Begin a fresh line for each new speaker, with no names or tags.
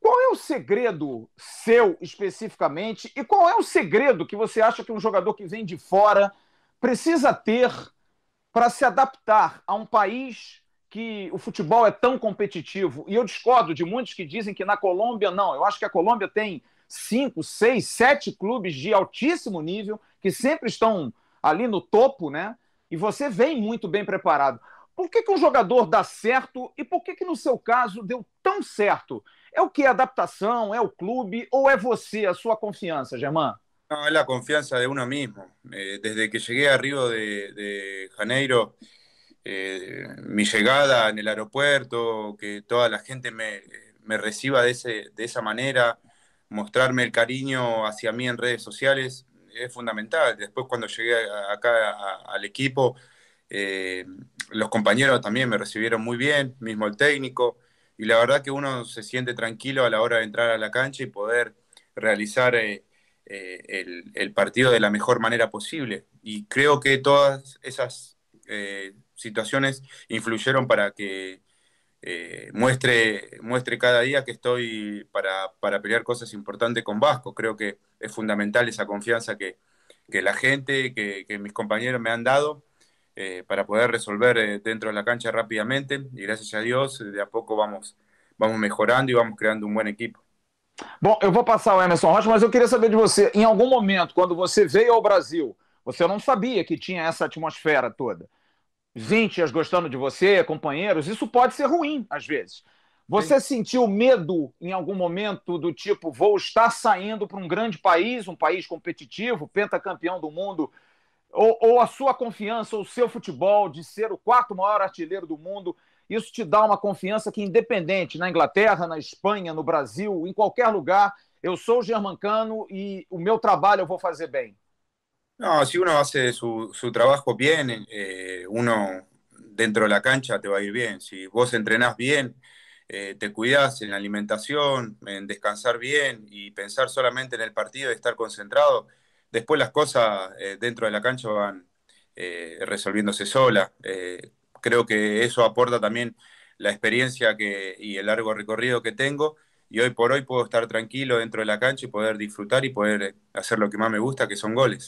Qual é o segredo seu especificamente e qual é o segredo que você acha que um jogador que vem de fora precisa ter para se adaptar a um país que o futebol é tão competitivo. E eu discordo de muitos que dizem que na Colômbia não. Eu acho que a Colômbia tem cinco, seis, sete clubes de altíssimo nível que sempre estão ali no topo, né? E você vem muito bem preparado. Por que, que um jogador dá certo e por que, que, no seu caso, deu tão certo? É o que? É adaptação? É o clube? Ou é você, a sua confiança, Germán?
É a confiança de uno mismo. Eh, desde que cheguei a Rio de, de Janeiro, eh, mi llegada en el aeropuerto, que toda la gente me, me reciba de, ese, de esa manera, mostrarme el cariño hacia mí en redes sociales, es fundamental. Después cuando llegué acá al equipo, eh, los compañeros también me recibieron muy bien, mismo el técnico, y la verdad que uno se siente tranquilo a la hora de entrar a la cancha y poder realizar eh, eh, el, el, partido de la mejor manera posible. Y creo que todas esas situaciones influyeron para que eh, muestre, muestre cada día que estoy para, para, pelear cosas importantes con Vasco. Creo que es fundamental esa confianza que, que la gente, que, que, mis compañeros me han dado eh, para poder resolver eh, dentro de la cancha rápidamente. Y gracias a Dios, de a poco vamos, vamos mejorando y vamos creando un buen equipo
Bom, voy a pasar o Emerson Rocha, mas eu queria saber de você. en em algún momento, cuando você veio al Brasil, você no sabía que tinha esa atmosfera toda. anos gostando de você, companheiros, isso pode ser ruim às vezes. Você Sim. sentiu medo em algum momento do tipo, vou estar saindo para um grande país, um país competitivo, pentacampeão do mundo, ou, ou, a sua confiança, ou o seu futebol de ser o quarto maior artilheiro do mundo, isso te dá uma confiança que, independente, na Inglaterra, na Espanha, no Brasil, em qualquer lugar, eu sou germancano e o meu trabalho eu vou fazer bem.
No, si uno hace su, trabajo bien, eh, uno dentro de la cancha te va a ir bien. Si vos entrenás bien, eh, te cuidás en la alimentación, en descansar bien y pensar solamente en el partido y estar concentrado, después las cosas eh, dentro de la cancha van resolviéndose solas. creo que eso aporta también la experiencia que, y el largo recorrido que tengo y hoy por hoy puedo estar tranquilo dentro de la cancha y poder disfrutar y poder hacer lo que más me gusta, que son goles.